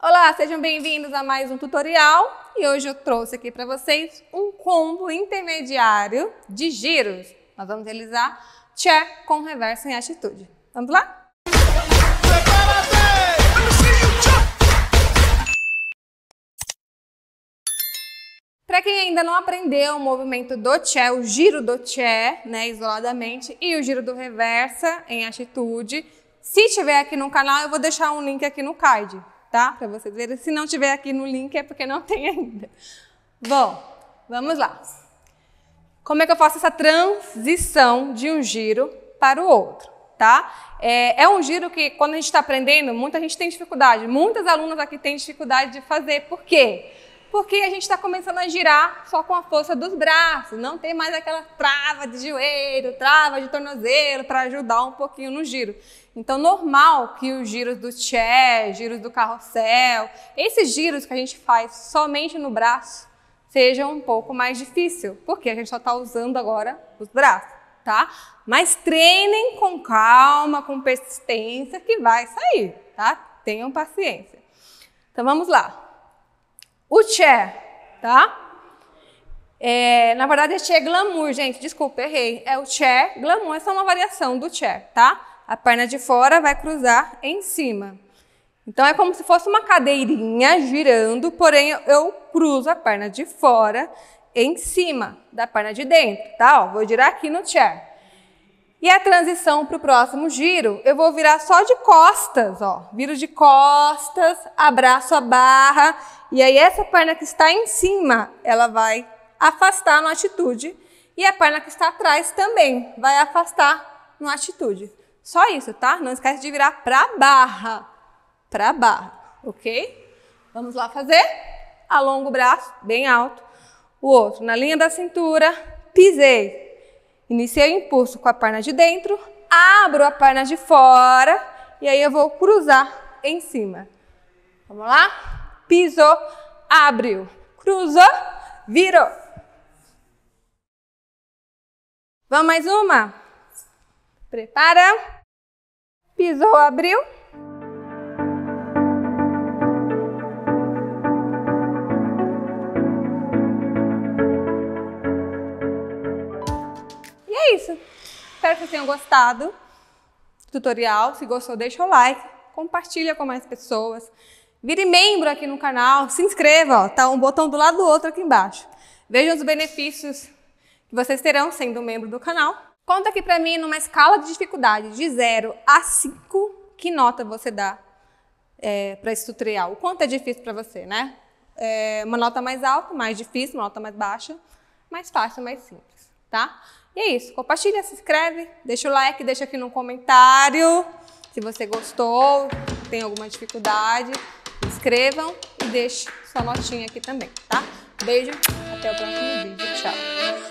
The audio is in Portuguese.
Olá, sejam bem-vindos a mais um tutorial e hoje eu trouxe aqui para vocês um combo intermediário de giros. Nós vamos realizar chair com reverso em atitude. Vamos lá? Para quem ainda não aprendeu o movimento do chair, o giro do chair, né, isoladamente, e o giro do reversa em atitude, se tiver aqui no canal, eu vou deixar um link aqui no card tá? Para vocês verem. Se não tiver aqui no link é porque não tem ainda. Bom, vamos lá. Como é que eu faço essa transição de um giro para o outro, tá? É, é um giro que, quando a gente está aprendendo, muita gente tem dificuldade. Muitas alunas aqui têm dificuldade de fazer. Por quê? porque a gente está começando a girar só com a força dos braços, não tem mais aquela trava de joelho, trava de tornozelo para ajudar um pouquinho no giro. Então, normal que os giros do chair, giros do carrossel, esses giros que a gente faz somente no braço, sejam um pouco mais difícil, porque a gente só está usando agora os braços, tá? Mas treinem com calma, com persistência, que vai sair, tá? Tenham paciência. Então, vamos lá. O tchê, tá? É, na verdade, é glamour, gente. Desculpa, errei. É o tchê glamour, essa é uma variação do tchê, tá? A perna de fora vai cruzar em cima. Então, é como se fosse uma cadeirinha girando, porém eu cruzo a perna de fora em cima da perna de dentro, tá? Ó, vou girar aqui no chair. E a transição para o próximo giro, eu vou virar só de costas, ó. Viro de costas, abraço a barra, e aí essa perna que está em cima, ela vai afastar na atitude, e a perna que está atrás também vai afastar na atitude. Só isso, tá? Não esquece de virar para barra, para barra, ok? Vamos lá fazer? Alongo o braço bem alto, o outro na linha da cintura, pisei, Iniciei o impulso com a perna de dentro, abro a perna de fora e aí eu vou cruzar em cima. Vamos lá? Pisou, abriu, cruzou, virou. Vamos mais uma? Prepara. Pisou, abriu. isso. Espero que vocês tenham gostado do tutorial. Se gostou, deixa o like, compartilha com mais pessoas. Vire membro aqui no canal, se inscreva, ó, tá um botão do lado do outro aqui embaixo. Vejam os benefícios que vocês terão sendo membro do canal. Conta aqui para mim numa escala de dificuldade de 0 a 5, que nota você dá é, para esse tutorial? O quanto é difícil para você, né? É, uma nota mais alta, mais difícil, uma nota mais baixa, mais fácil, mais simples tá? E é isso. Compartilha, se inscreve, deixa o like, deixa aqui no comentário se você gostou, tem alguma dificuldade. Escrevam e deixe sua notinha aqui também, tá? Beijo, até o próximo vídeo. Tchau.